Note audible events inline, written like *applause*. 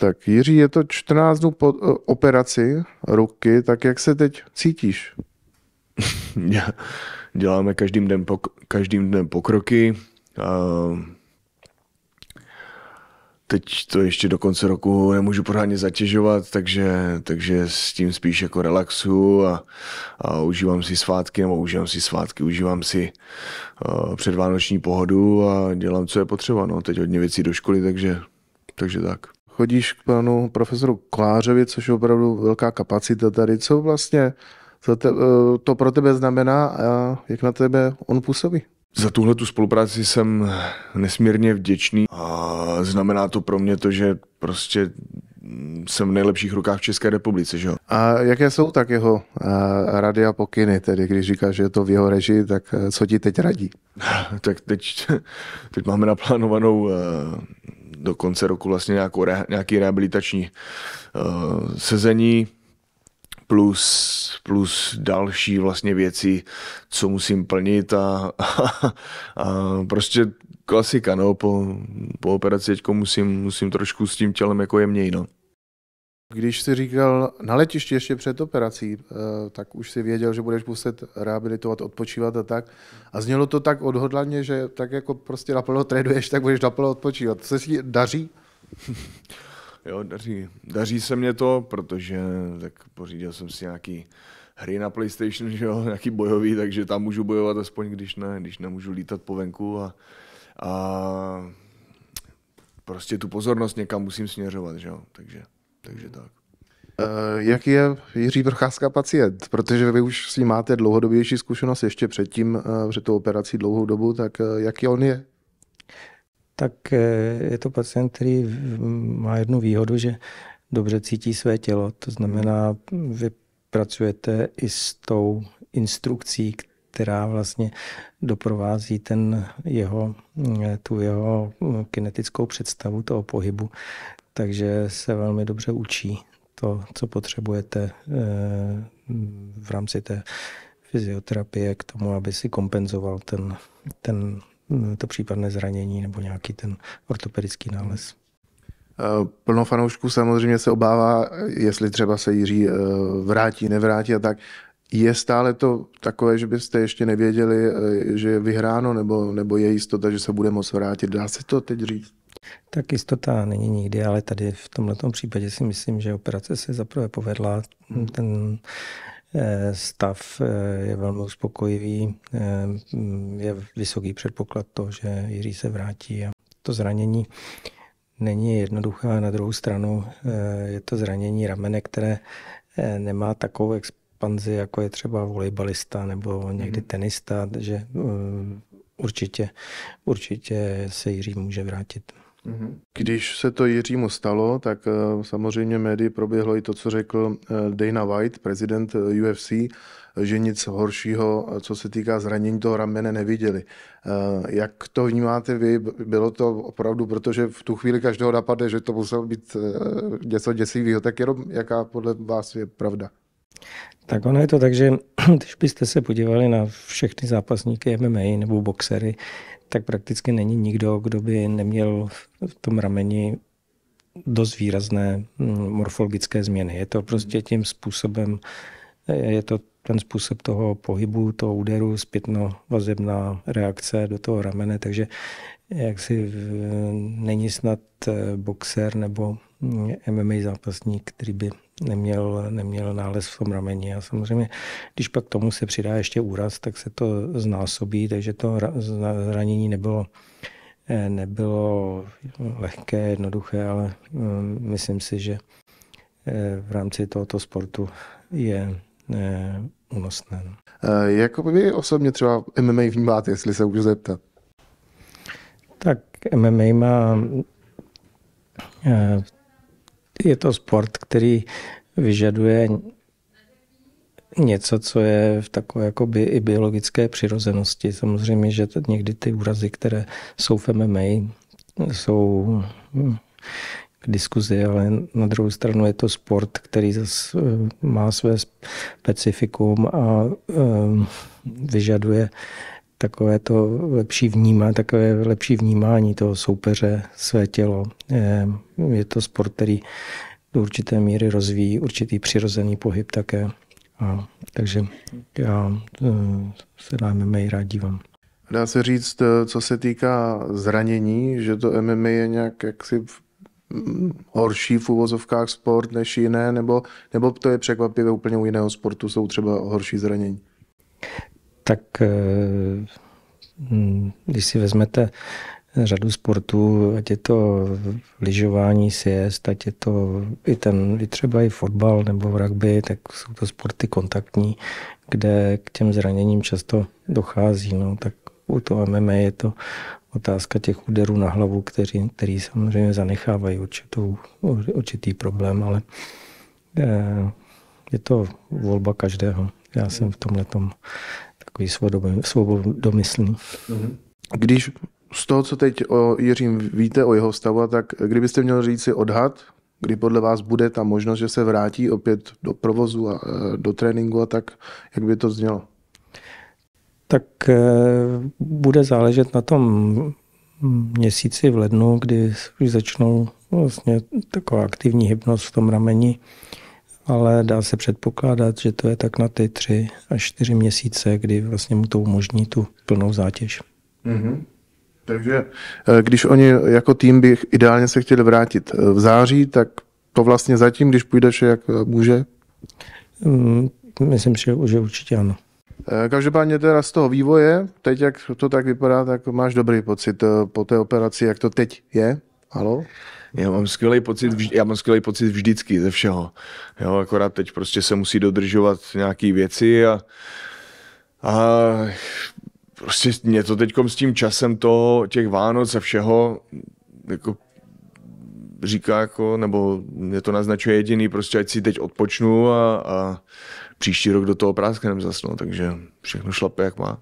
Tak Jiří, je to 14 dnů po eh, operaci ruky, tak jak se teď cítíš? *laughs* Děláme každým dnem, pok- každým dnem pokroky. A teď to ještě do konce roku nemůžu pořádně zatěžovat, takže, takže s tím spíš jako relaxu a, a užívám si svátky, nebo užívám si svátky, užívám si uh, předvánoční pohodu a dělám, co je potřeba. No, teď hodně věcí do školy, takže, takže tak chodíš k panu profesoru Klářovi, což je opravdu velká kapacita tady. Co vlastně to, te, eh, to pro tebe znamená a jak na tebe on působí? Za tuhle tu spolupráci jsem nesmírně vděčný a znamená to pro mě to, že prostě jsem v nejlepších rukách v České republice, že jo? A jaké jsou tak jeho eh, rady a pokyny, tedy když říká, že je to v jeho režii, tak eh, co ti teď radí? *laughs* tak teď, teď máme naplánovanou do konce roku vlastně nějakou, nějaký rehabilitační uh, sezení plus, plus další vlastně věci, co musím plnit a, a, a prostě klasika, no, po, po operaci teďko musím, musím trošku s tím tělem jako jemněji, no. Když si říkal na letišti ještě před operací, eh, tak už si věděl, že budeš muset rehabilitovat, odpočívat a tak. A znělo to tak odhodlaně, že tak jako prostě naplno traduješ, tak budeš naplno odpočívat. Se ti daří? *laughs* jo, daří. Daří se mě to, protože tak pořídil jsem si nějaký hry na PlayStation, že jo, *laughs* nějaký bojový, takže tam můžu bojovat aspoň, když ne, když nemůžu lítat po venku a, a prostě tu pozornost někam musím směřovat, že jo, takže takže tak. Eh, jak je Jiří Procházka pacient? Protože vy už s ním máte dlouhodobější zkušenost ještě předtím, eh, před tou operací dlouhou dobu, tak eh, jaký on je? Tak je to pacient, který má jednu výhodu, že dobře cítí své tělo. To znamená, vy pracujete i s tou instrukcí, která vlastně doprovází ten jeho, tu jeho kinetickou představu toho pohybu takže se velmi dobře učí to, co potřebujete eh, v rámci té fyzioterapie k tomu, aby si kompenzoval ten, ten, to případné zranění nebo nějaký ten ortopedický nález. Eh, plno fanoušků samozřejmě se obává, jestli třeba se Jiří eh, vrátí, nevrátí a tak. Je stále to takové, že byste ještě nevěděli, že je vyhráno, nebo, nebo je jistota, že se bude moct vrátit? Dá se to teď říct? Tak jistota není nikdy, ale tady v tomto případě si myslím, že operace se zaprvé povedla. Hmm. Ten eh, stav eh, je velmi uspokojivý. Eh, je vysoký předpoklad to, že Jiří se vrátí a to zranění není jednoduché. Na druhou stranu je to zranění ramene, které nemá takovou expanzi, jako je třeba volejbalista nebo někdy hmm. tenista, že určitě, určitě se Jiří může vrátit. Mhm. Když se to Jiřímu stalo, tak eh, samozřejmě médii proběhlo i to, co řekl eh, Dana White, prezident eh, UFC, že nic horšího, co se týká zranění toho ramene, neviděli. Jak to vnímáte vy? Bylo to opravdu, protože v tu chvíli každého napadne, že to muselo být něco děsivého, tak jenom jaká podle vás je pravda? Tak ono je to tak, že *clears throat* když byste se podívali na všechny zápasníky MMA nebo boxery, tak prakticky není nikdo, kdo by neměl v tom rameni dost výrazné mm, morfologické změny. Je to prostě tím způsobem, eh, je to ten způsob toho pohybu, toho úderu, zpětnovazebná reakce do toho ramene, takže jak si není snad eh, boxer nebo No. MMA zápasník, který by neměl, neměl nález v tom rameni. A samozřejmě, když pak tomu se přidá ještě úraz, tak se to znásobí, takže to zranění nebylo, eh, nebylo lehké, jednoduché, ale mm, myslím si, že eh, v rámci tohoto sportu je eh, únosné. No. Jak vy osobně třeba MMA vnímáte, jestli se můžu zeptat? Tak MMA má v je to sport, který vyžaduje něco, co je v takové jakoby i biologické přirozenosti. Samozřejmě, že někdy ty úrazy, které jsou v MMA, jsou hm, k diskuzi, ale na druhou stranu je to sport, který zase hm, má své specifikum a hm, vyžaduje takové to lepší vnímání, takové lepší vnímání toho soupeře, své tělo. Eh, je to sport, který do určité míry rozvíjí určitý přirozený pohyb také. A, takže já eh, se na MMA rád dívám. Dá se říct, eh, co se týká zranění, že to MMA je nějak jaksi mm, horší v uvozovkách sport než jiné, nebo, nebo to je překvapivě úplně u jiného sportu, jsou třeba horší zranění? tak eh, hm, když si vezmete řadu sportů, ať je to lyžování, siest, ať je to i ten, i třeba i fotbal nebo rugby, tak jsou to sporty kontaktní, kde k těm zraněním často dochází. No, tak u toho MMA je to otázka těch úderů na hlavu, který, který samozřejmě zanechávají určitou, určitý problém, ale eh, je to volba každého. Já jsem v tomhle tom takový svobodomyslný. Mhm. Když z toho, co teď o Jiřím víte, o jeho stavu, tak kdybyste měl říct si odhad, kdy podle vás bude ta možnost, že se vrátí opět do provozu a e, do tréninku a tak, jak by to znělo? Tak e, bude záležet na tom měsíci v lednu, kdy už začnou vlastně taková aktivní hybnost v tom rameni, ale dá se předpokládat, že to je tak na ty tři až čtyři měsíce, kdy vlastně mu to umožní tu plnou zátěž. Mm-hmm. Takže eh, když oni jako tým by ideálně se chtěli vrátit eh, v září, tak to vlastně zatím, když půjde vše, jak eh, může? Mm, myslím, že, že určitě ano. Každopádně teda z toho vývoje, teď jak to tak vypadá, tak máš dobrý pocit po té operaci, jak to teď je? Halo? Já mám skvělý pocit, vž- já mám skvělý pocit vždycky ze všeho. Jo, akorát teď prostě se musí dodržovat nějaké věci a, a prostě mě to teď s tím časem toho, těch Vánoc a všeho, jako říká, jako, nebo mě to naznačuje jediný, prostě ať si teď odpočnu a, a příští rok do toho prásknem zasnu, no, takže všechno šlape, jak má.